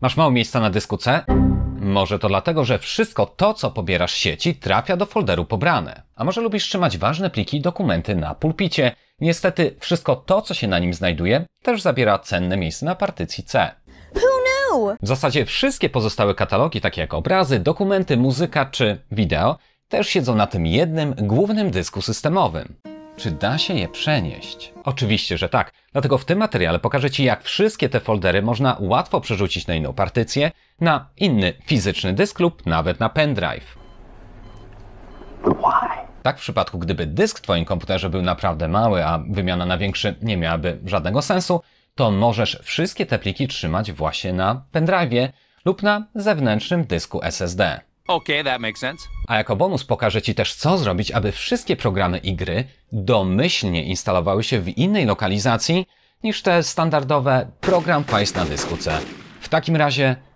Masz mało miejsca na dysku C? Może to dlatego, że wszystko to, co pobierasz z sieci, trafia do folderu pobrane. A może lubisz trzymać ważne pliki i dokumenty na pulpicie? Niestety, wszystko to, co się na nim znajduje, też zabiera cenne miejsce na partycji C. W zasadzie wszystkie pozostałe katalogi, takie jak obrazy, dokumenty, muzyka czy wideo, też siedzą na tym jednym głównym dysku systemowym. Czy da się je przenieść? Oczywiście, że tak. Dlatego w tym materiale pokażę Ci, jak wszystkie te foldery można łatwo przerzucić na inną partycję, na inny fizyczny dysk lub nawet na pendrive. Tak w przypadku, gdyby dysk w Twoim komputerze był naprawdę mały, a wymiana na większy nie miałaby żadnego sensu, to możesz wszystkie te pliki trzymać właśnie na pendrive lub na zewnętrznym dysku SSD. Okay, that makes sense. A jako bonus pokażę Ci też, co zrobić, aby wszystkie programy i gry domyślnie instalowały się w innej lokalizacji niż te standardowe program fajs na dysku C. W takim razie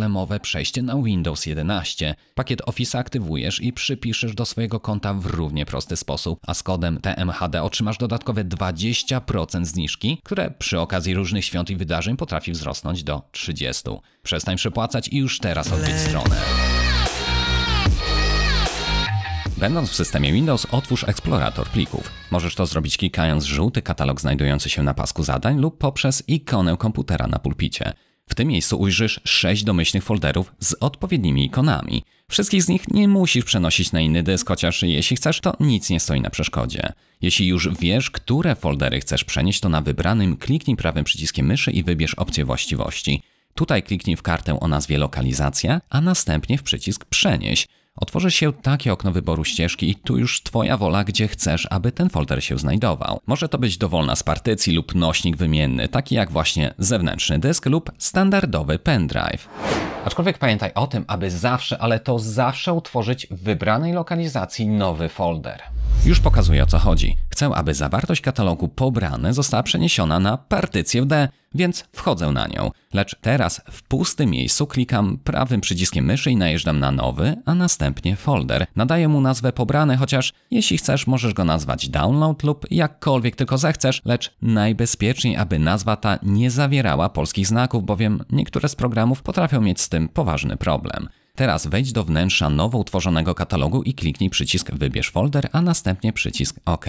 bezproblemowe przejście na Windows 11. Pakiet Office aktywujesz i przypiszesz do swojego konta w równie prosty sposób, a z kodem TMHD otrzymasz dodatkowe 20% zniżki, które przy okazji różnych świąt i wydarzeń potrafi wzrosnąć do 30%. Przestań przepłacać i już teraz odwiedź stronę. Będąc w systemie Windows, otwórz eksplorator plików. Możesz to zrobić klikając żółty katalog znajdujący się na pasku zadań lub poprzez ikonę komputera na pulpicie. W tym miejscu ujrzysz 6 domyślnych folderów z odpowiednimi ikonami. Wszystkich z nich nie musisz przenosić na inny dysk, chociaż jeśli chcesz, to nic nie stoi na przeszkodzie. Jeśli już wiesz, które foldery chcesz przenieść, to na wybranym kliknij prawym przyciskiem myszy i wybierz opcję właściwości. Tutaj kliknij w kartę o nazwie Lokalizacja, a następnie w przycisk Przenieś. Otworzy się takie okno wyboru ścieżki i tu już Twoja wola, gdzie chcesz, aby ten folder się znajdował. Może to być dowolna z partycji lub nośnik wymienny, taki jak właśnie zewnętrzny dysk lub standardowy pendrive. Aczkolwiek pamiętaj o tym, aby zawsze, ale to zawsze utworzyć w wybranej lokalizacji nowy folder. Już pokazuję o co chodzi chcę, aby zawartość katalogu pobrane została przeniesiona na partycję D, więc wchodzę na nią. Lecz teraz w pustym miejscu klikam prawym przyciskiem myszy i najeżdżam na nowy, a następnie folder. Nadaję mu nazwę pobrane, chociaż jeśli chcesz możesz go nazwać download lub jakkolwiek tylko zechcesz, lecz najbezpieczniej, aby nazwa ta nie zawierała polskich znaków, bowiem niektóre z programów potrafią mieć z tym poważny problem. Teraz wejdź do wnętrza nowo utworzonego katalogu i kliknij przycisk Wybierz folder, a następnie przycisk OK.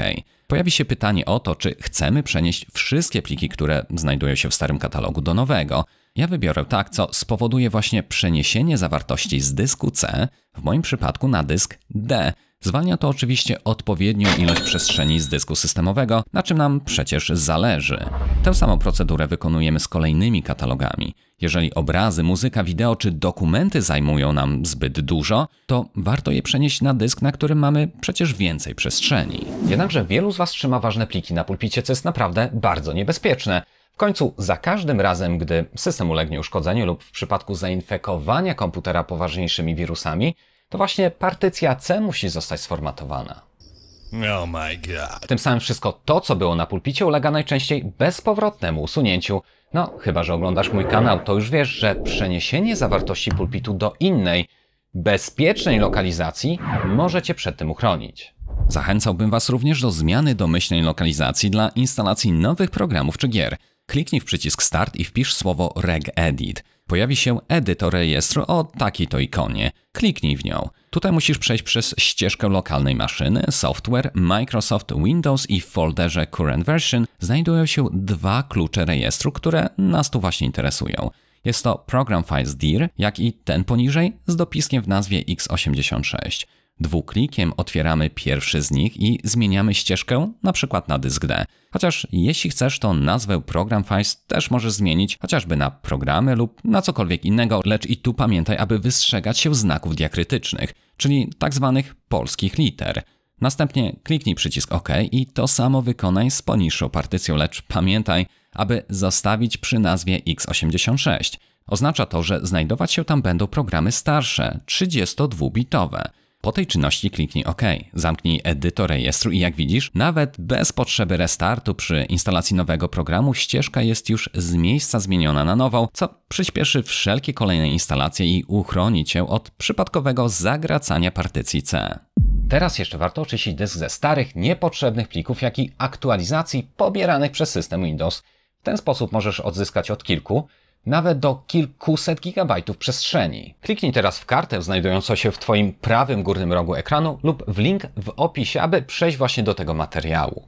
Pojawi się pytanie o to, czy chcemy przenieść wszystkie pliki, które znajdują się w starym katalogu do nowego. Ja wybiorę tak, co spowoduje właśnie przeniesienie zawartości z dysku C, w moim przypadku na dysk D. Zwalnia to oczywiście odpowiednią ilość przestrzeni z dysku systemowego, na czym nam przecież zależy. Tę samą procedurę wykonujemy z kolejnymi katalogami. Jeżeli obrazy, muzyka, wideo czy dokumenty zajmują nam zbyt dużo, to warto je przenieść na dysk, na którym mamy przecież więcej przestrzeni. Jednakże wielu z Was trzyma ważne pliki na pulpicie, co jest naprawdę bardzo niebezpieczne. W końcu za każdym razem, gdy system ulegnie uszkodzeniu lub w przypadku zainfekowania komputera poważniejszymi wirusami, to właśnie partycja C musi zostać sformatowana. Oh my god. Tym samym wszystko to, co było na pulpicie, ulega najczęściej bezpowrotnemu usunięciu. No, chyba że oglądasz mój kanał, to już wiesz, że przeniesienie zawartości pulpitu do innej, bezpiecznej lokalizacji może Cię przed tym uchronić. Zachęcałbym Was również do zmiany domyślnej lokalizacji dla instalacji nowych programów czy gier. Kliknij w przycisk Start i wpisz słowo RegEdit pojawi się edytor rejestru o takiej to ikonie. Kliknij w nią. Tutaj musisz przejść przez ścieżkę lokalnej maszyny, software, Microsoft Windows i w folderze Current Version znajdują się dwa klucze rejestru, które nas tu właśnie interesują. Jest to Program Files DIR, jak i ten poniżej z dopiskiem w nazwie x86. Dwuklikiem otwieramy pierwszy z nich i zmieniamy ścieżkę, na przykład na dysk D. Chociaż jeśli chcesz, to nazwę program files też możesz zmienić chociażby na programy lub na cokolwiek innego, lecz i tu pamiętaj, aby wystrzegać się znaków diakrytycznych, czyli tak zwanych polskich liter. Następnie kliknij przycisk OK i to samo wykonaj z poniższą partycją, lecz pamiętaj, aby zostawić przy nazwie x86. Oznacza to, że znajdować się tam będą programy starsze, 32-bitowe. Po tej czynności kliknij OK, zamknij edytor rejestru i jak widzisz, nawet bez potrzeby restartu przy instalacji nowego programu ścieżka jest już z miejsca zmieniona na nową, co przyspieszy wszelkie kolejne instalacje i uchroni Cię od przypadkowego zagracania partycji C. Teraz jeszcze warto oczyścić dysk ze starych, niepotrzebnych plików, jak i aktualizacji pobieranych przez system Windows. W ten sposób możesz odzyskać od kilku nawet do kilkuset gigabajtów przestrzeni. Kliknij teraz w kartę znajdującą się w Twoim prawym górnym rogu ekranu lub w link w opisie, aby przejść właśnie do tego materiału.